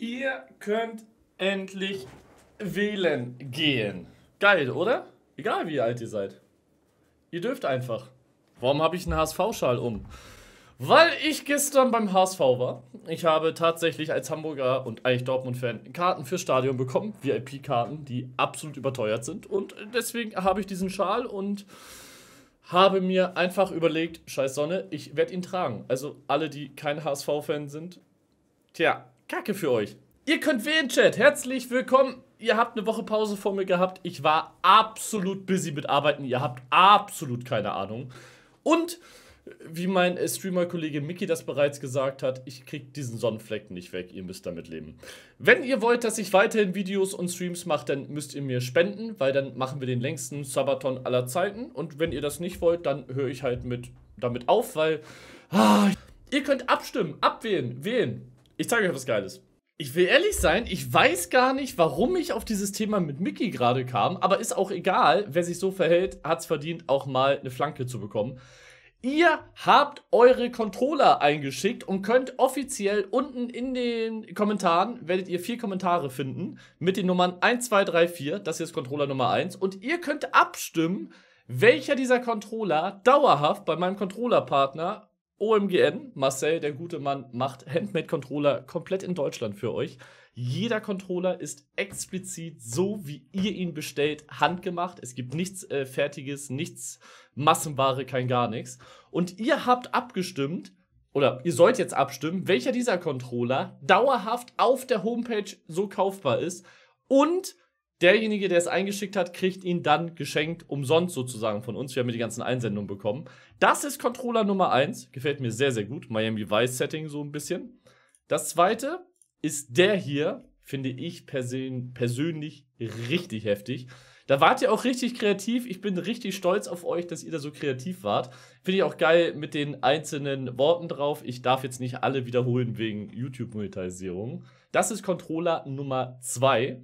Ihr könnt endlich wählen gehen. Geil, oder? Egal wie alt ihr seid. Ihr dürft einfach. Warum habe ich einen HSV-Schal um? Weil ich gestern beim HSV war. Ich habe tatsächlich als Hamburger und eigentlich Dortmund-Fan Karten fürs Stadion bekommen. VIP-Karten, die absolut überteuert sind. Und deswegen habe ich diesen Schal und habe mir einfach überlegt, scheiß Sonne, ich werde ihn tragen. Also alle, die kein HSV-Fan sind, tja, Kacke für euch. Ihr könnt wählen, Chat. Herzlich willkommen. Ihr habt eine Woche Pause vor mir gehabt. Ich war absolut busy mit Arbeiten. Ihr habt absolut keine Ahnung. Und wie mein äh, Streamer-Kollege Mickey das bereits gesagt hat, ich krieg diesen Sonnenfleck nicht weg, ihr müsst damit leben. Wenn ihr wollt, dass ich weiterhin Videos und Streams mache, dann müsst ihr mir spenden, weil dann machen wir den längsten Sabaton aller Zeiten. Und wenn ihr das nicht wollt, dann höre ich halt mit, damit auf, weil... Ah, ihr könnt abstimmen, abwählen, wählen. Ich zeige euch was Geiles. Ich will ehrlich sein, ich weiß gar nicht, warum ich auf dieses Thema mit Mickey gerade kam, aber ist auch egal, wer sich so verhält, hat es verdient, auch mal eine Flanke zu bekommen. Ihr habt eure Controller eingeschickt und könnt offiziell unten in den Kommentaren, werdet ihr vier Kommentare finden mit den Nummern 1, 2, 3, 4, das hier ist Controller Nummer 1 und ihr könnt abstimmen, welcher dieser Controller dauerhaft bei meinem Controllerpartner OMGN, Marcel, der gute Mann, macht Handmade-Controller komplett in Deutschland für euch. Jeder Controller ist explizit so, wie ihr ihn bestellt, handgemacht. Es gibt nichts äh, Fertiges, nichts Massenware, kein gar nichts. Und ihr habt abgestimmt, oder ihr sollt jetzt abstimmen, welcher dieser Controller dauerhaft auf der Homepage so kaufbar ist und derjenige, der es eingeschickt hat, kriegt ihn dann geschenkt, umsonst sozusagen von uns. Wir haben ja die ganzen Einsendungen bekommen. Das ist Controller Nummer 1. Gefällt mir sehr, sehr gut. Miami Vice Setting so ein bisschen. Das zweite ist der hier, finde ich persön persönlich richtig heftig. Da wart ihr auch richtig kreativ. Ich bin richtig stolz auf euch, dass ihr da so kreativ wart. Finde ich auch geil mit den einzelnen Worten drauf. Ich darf jetzt nicht alle wiederholen wegen YouTube-Monetarisierung. Das ist Controller Nummer 2.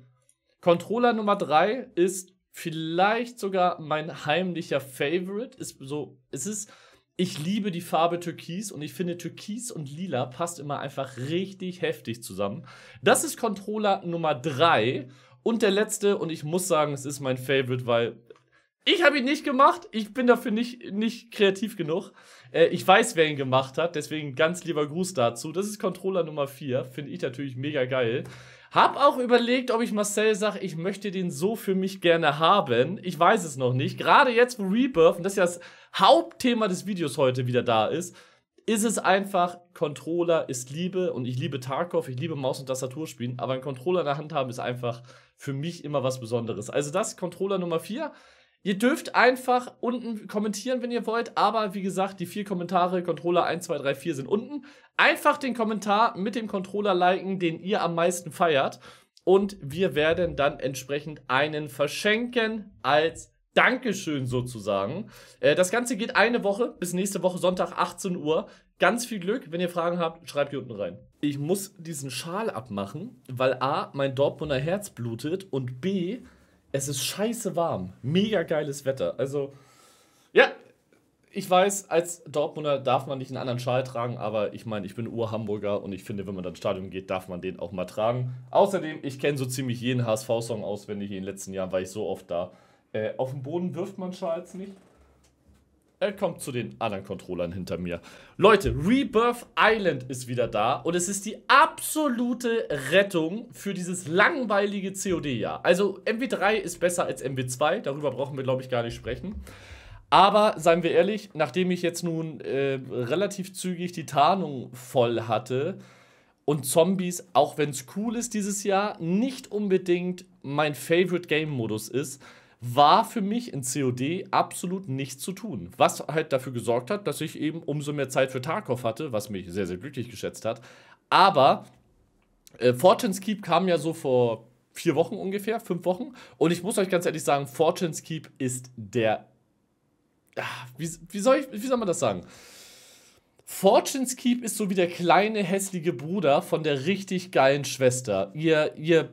Controller Nummer 3 ist vielleicht sogar mein heimlicher Favorite. Ist so, es ist, ich liebe die Farbe Türkis und ich finde Türkis und Lila passt immer einfach richtig heftig zusammen. Das ist Controller Nummer 3 und der letzte und ich muss sagen, es ist mein Favorite, weil ich habe ihn nicht gemacht. Ich bin dafür nicht, nicht kreativ genug. Äh, ich weiß, wer ihn gemacht hat. Deswegen ganz lieber Gruß dazu. Das ist Controller Nummer 4. Finde ich natürlich mega geil. Hab auch überlegt, ob ich Marcel sage, ich möchte den so für mich gerne haben. Ich weiß es noch nicht. Gerade jetzt, wo Rebirth, und das ist ja das Hauptthema des Videos heute wieder da ist, ist es einfach, Controller ist Liebe und ich liebe Tarkov, ich liebe Maus- und Tastatur spielen, aber ein Controller in der Hand haben ist einfach für mich immer was Besonderes. Also das Controller Nummer 4. Ihr dürft einfach unten kommentieren, wenn ihr wollt, aber wie gesagt, die vier Kommentare, Controller 1, 2, 3, 4 sind unten. Einfach den Kommentar mit dem Controller liken, den ihr am meisten feiert. Und wir werden dann entsprechend einen verschenken als Dankeschön sozusagen. Äh, das Ganze geht eine Woche bis nächste Woche Sonntag 18 Uhr. Ganz viel Glück. Wenn ihr Fragen habt, schreibt hier unten rein. Ich muss diesen Schal abmachen, weil A, mein Dortmunder Herz blutet und B, es ist scheiße warm. Mega geiles Wetter. Also, ja, ich weiß, als Dortmunder darf man nicht einen anderen Schal tragen, aber ich meine, ich bin Ur-Hamburger und ich finde, wenn man ins Stadion geht, darf man den auch mal tragen. Außerdem, ich kenne so ziemlich jeden HSV-Song auswendig in den letzten Jahren, war ich so oft da. Äh, auf dem Boden wirft man Schals nicht. Er kommt zu den anderen Controllern hinter mir. Leute, Rebirth Island ist wieder da und es ist die absolute Rettung für dieses langweilige COD-Jahr. Also MW3 ist besser als MW2, darüber brauchen wir, glaube ich, gar nicht sprechen. Aber seien wir ehrlich, nachdem ich jetzt nun äh, relativ zügig die Tarnung voll hatte und Zombies, auch wenn es cool ist dieses Jahr, nicht unbedingt mein Favorite Game-Modus ist, war für mich in COD absolut nichts zu tun. Was halt dafür gesorgt hat, dass ich eben umso mehr Zeit für Tarkov hatte, was mich sehr, sehr glücklich geschätzt hat. Aber äh, Fortune's Keep kam ja so vor vier Wochen ungefähr, fünf Wochen. Und ich muss euch ganz ehrlich sagen, Fortune's Keep ist der. Ach, wie, wie, soll ich, wie soll man das sagen? Fortune's Keep ist so wie der kleine hässliche Bruder von der richtig geilen Schwester. Ihr, ihr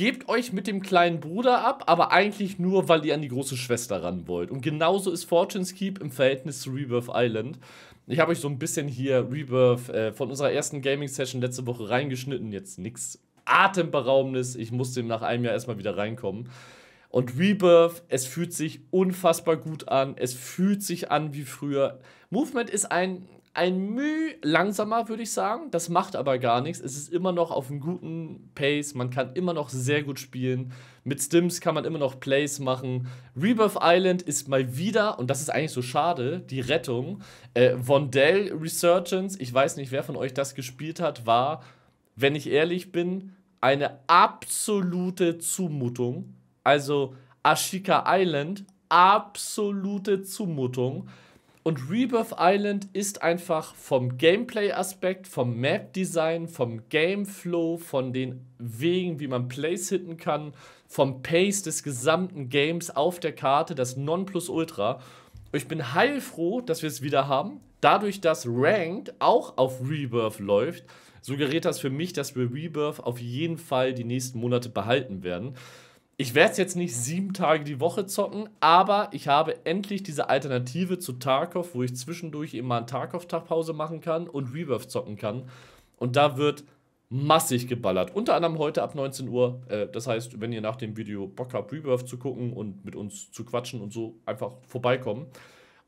gebt euch mit dem kleinen Bruder ab, aber eigentlich nur, weil ihr an die große Schwester ran wollt. Und genauso ist Fortune's Keep im Verhältnis zu Rebirth Island. Ich habe euch so ein bisschen hier Rebirth äh, von unserer ersten Gaming-Session letzte Woche reingeschnitten. Jetzt nichts Atemberaubendes. Ich musste nach einem Jahr erstmal wieder reinkommen. Und Rebirth, es fühlt sich unfassbar gut an. Es fühlt sich an wie früher. Movement ist ein ein Müh langsamer, würde ich sagen. Das macht aber gar nichts. Es ist immer noch auf einem guten Pace. Man kann immer noch sehr gut spielen. Mit Stims kann man immer noch Plays machen. Rebirth Island ist mal wieder, und das ist eigentlich so schade, die Rettung. Äh, Vondell Resurgence, ich weiß nicht, wer von euch das gespielt hat, war, wenn ich ehrlich bin, eine absolute Zumutung. Also Ashika Island, absolute Zumutung. Und Rebirth Island ist einfach vom Gameplay-Aspekt, vom Map-Design, vom Gameflow, von den Wegen, wie man Plays hitten kann, vom Pace des gesamten Games auf der Karte, das Nonplusultra. Ich bin heilfroh, dass wir es wieder haben. Dadurch, dass Ranked auch auf Rebirth läuft, suggeriert das für mich, dass wir Rebirth auf jeden Fall die nächsten Monate behalten werden ich werde es jetzt nicht sieben Tage die Woche zocken, aber ich habe endlich diese Alternative zu Tarkov, wo ich zwischendurch immer einen tarkov tagpause machen kann und Rebirth zocken kann. Und da wird massig geballert. Unter anderem heute ab 19 Uhr. Äh, das heißt, wenn ihr nach dem Video Bock habt, Rebirth zu gucken und mit uns zu quatschen und so einfach vorbeikommen.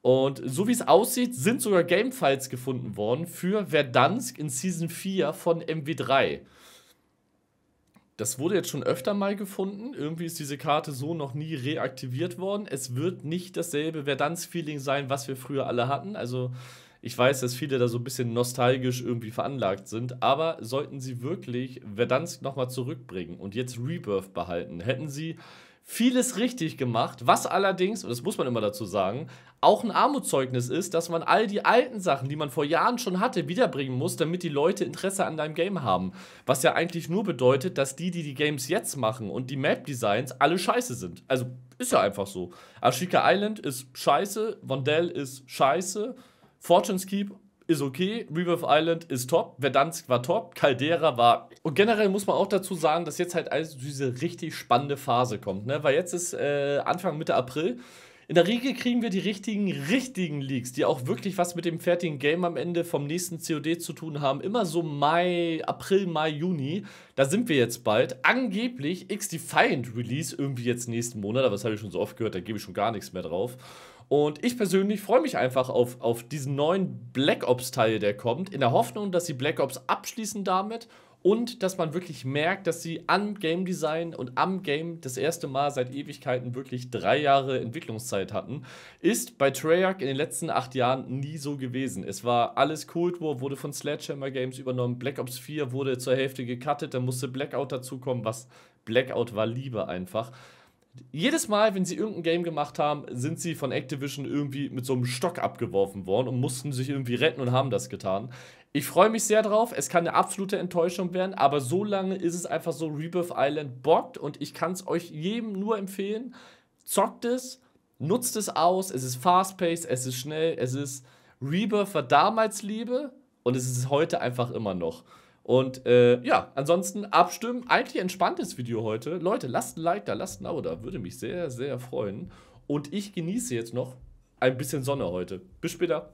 Und so wie es aussieht, sind sogar Gamefiles gefunden worden für Verdansk in Season 4 von MW3. Das wurde jetzt schon öfter mal gefunden. Irgendwie ist diese Karte so noch nie reaktiviert worden. Es wird nicht dasselbe Verdansk-Feeling sein, was wir früher alle hatten. Also ich weiß, dass viele da so ein bisschen nostalgisch irgendwie veranlagt sind, aber sollten sie wirklich Verdansk nochmal zurückbringen und jetzt Rebirth behalten, hätten sie vieles richtig gemacht, was allerdings, und das muss man immer dazu sagen, auch ein Armutszeugnis ist, dass man all die alten Sachen, die man vor Jahren schon hatte, wiederbringen muss, damit die Leute Interesse an deinem Game haben. Was ja eigentlich nur bedeutet, dass die, die die Games jetzt machen und die Map-Designs alle scheiße sind. Also ist ja einfach so. Ashika Island ist scheiße, Vondel ist scheiße, Fortune's Keep ist okay, Rebirth Island ist top, Verdansk war top, Caldera war. Und generell muss man auch dazu sagen, dass jetzt halt also diese richtig spannende Phase kommt, ne? Weil jetzt ist äh, Anfang Mitte April in der Regel kriegen wir die richtigen, richtigen Leaks, die auch wirklich was mit dem fertigen Game am Ende vom nächsten COD zu tun haben. Immer so Mai, April, Mai, Juni. Da sind wir jetzt bald. Angeblich X-Defiant Release irgendwie jetzt nächsten Monat, aber das habe ich schon so oft gehört, da gebe ich schon gar nichts mehr drauf. Und ich persönlich freue mich einfach auf, auf diesen neuen Black Ops-Teil, der kommt, in der Hoffnung, dass sie Black Ops abschließen damit und dass man wirklich merkt, dass sie an Game Design und am Game das erste Mal seit Ewigkeiten wirklich drei Jahre Entwicklungszeit hatten, ist bei Treyarch in den letzten acht Jahren nie so gewesen. Es war alles Cold War, wurde von Sledgehammer Games übernommen, Black Ops 4 wurde zur Hälfte gecuttet, dann musste Blackout dazukommen, was Blackout war Liebe einfach. Jedes Mal, wenn sie irgendein Game gemacht haben, sind sie von Activision irgendwie mit so einem Stock abgeworfen worden und mussten sich irgendwie retten und haben das getan. Ich freue mich sehr drauf. Es kann eine absolute Enttäuschung werden, aber so lange ist es einfach so, Rebirth Island bockt und ich kann es euch jedem nur empfehlen. Zockt es, nutzt es aus, es ist fast-paced, es ist schnell, es ist Rebirth war damals Liebe und es ist heute einfach immer noch. Und äh, ja, ansonsten abstimmen. Eigentlich entspanntes Video heute. Leute, lasst ein Like da, lasst ein Abo da. Würde mich sehr, sehr freuen. Und ich genieße jetzt noch ein bisschen Sonne heute. Bis später.